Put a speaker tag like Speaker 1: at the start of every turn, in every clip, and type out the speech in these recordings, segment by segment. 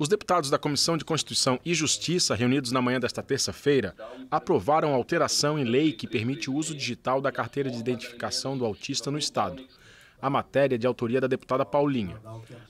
Speaker 1: Os deputados da Comissão de Constituição e Justiça, reunidos na manhã desta terça-feira, aprovaram a alteração em lei que permite o uso digital da carteira de identificação do autista no Estado. A matéria é de autoria da deputada Paulinha.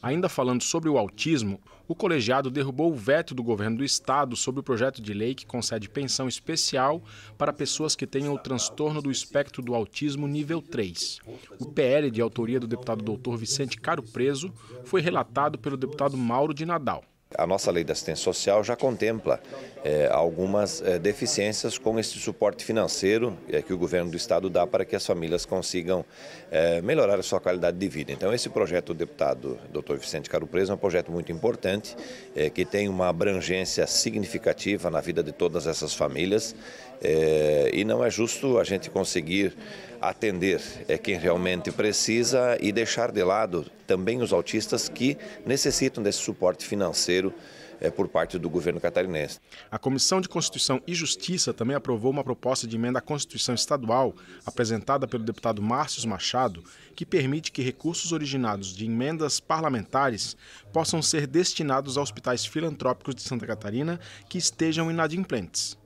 Speaker 1: Ainda falando sobre o autismo, o colegiado derrubou o veto do governo do Estado sobre o projeto de lei que concede pensão especial para pessoas que tenham o transtorno do espectro do autismo nível 3. O PL, de autoria do deputado doutor Vicente Caro Preso, foi relatado pelo deputado Mauro de Nadal.
Speaker 2: A nossa lei da assistência social já contempla é, algumas é, deficiências com esse suporte financeiro é, que o governo do estado dá para que as famílias consigam é, melhorar a sua qualidade de vida. Então, esse projeto deputado Dr. Vicente Caro Preso é um projeto muito importante, é, que tem uma abrangência significativa na vida de todas essas famílias. É, e não é justo a gente conseguir atender é quem realmente precisa e deixar de lado também os autistas que necessitam desse suporte financeiro é, por parte do governo catarinense. A
Speaker 1: Comissão de Constituição e Justiça também aprovou uma proposta de emenda à Constituição Estadual, apresentada pelo deputado Márcio Machado, que permite que recursos originados de emendas parlamentares possam ser destinados a hospitais filantrópicos de Santa Catarina que estejam inadimplentes.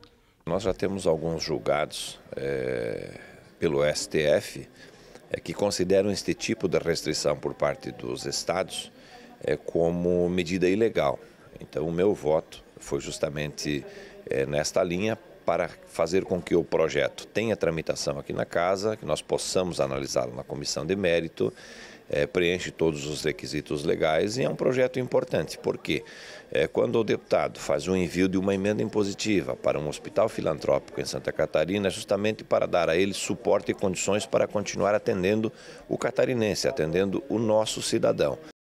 Speaker 2: Nós já temos alguns julgados é, pelo STF é, eh, que consideram este tipo de restrição por parte dos estados é, como medida ilegal. Então, o meu voto foi justamente é, nesta linha para fazer com que o projeto tenha tramitação aqui na casa, que nós possamos analisá-lo na comissão de mérito, é, preenche todos os requisitos legais e é um projeto importante, porque é, quando o deputado faz o envio de uma emenda impositiva para um hospital filantrópico em Santa Catarina, é justamente para dar a ele suporte e condições para continuar atendendo o catarinense, atendendo o nosso cidadão.